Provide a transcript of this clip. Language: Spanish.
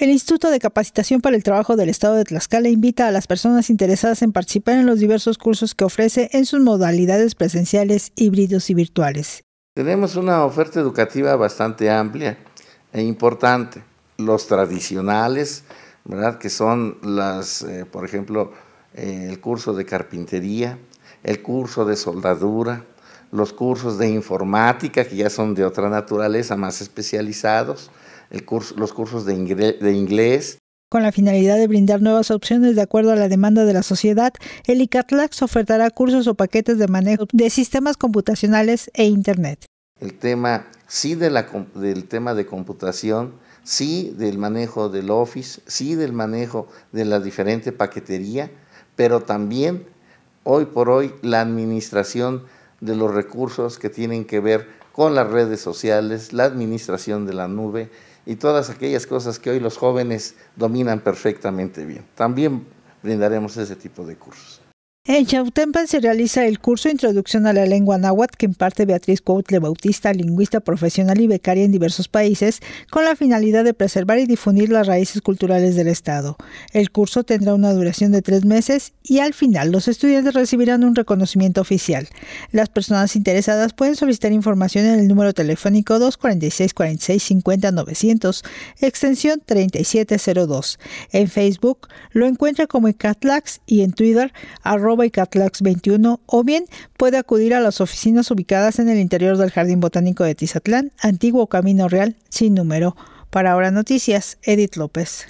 El Instituto de Capacitación para el Trabajo del Estado de Tlaxcala invita a las personas interesadas en participar en los diversos cursos que ofrece en sus modalidades presenciales, híbridos y virtuales. Tenemos una oferta educativa bastante amplia e importante. Los tradicionales, que son las, eh, por ejemplo, eh, el curso de carpintería, el curso de soldadura, los cursos de informática, que ya son de otra naturaleza, más especializados, los cursos de, inglés, con la finalidad de brindar nuevas opciones de acuerdo a la demanda de la sociedad, el ICATLAX ofertará cursos o paquetes de manejo de sistemas computacionales e Internet. El tema sí del tema de computación, sí del manejo del Office, sí del manejo de la diferente paquetería, pero también hoy por hoy la administración de los recursos que tienen que ver con las redes sociales, la administración de la nube y todas aquellas cosas que hoy los jóvenes dominan perfectamente bien. También brindaremos ese tipo de cursos. En Chautempan se realiza el curso Introducción a la Lengua Náhuatl que imparte Beatriz Coutle Bautista, lingüista profesional y becaria en diversos países, con la finalidad de preservar y difundir las raíces culturales del Estado. El curso tendrá una duración de tres meses y al final los estudiantes recibirán un reconocimiento oficial. Las personas interesadas pueden solicitar información en el número telefónico 246 46 50 900, extensión 3702. En Facebook lo encuentra como Catlax y en Twitter arroba y Catlax 21 o bien puede acudir a las oficinas ubicadas en el interior del Jardín Botánico de Tizatlán, antiguo Camino Real, sin número. Para ahora noticias, Edith López.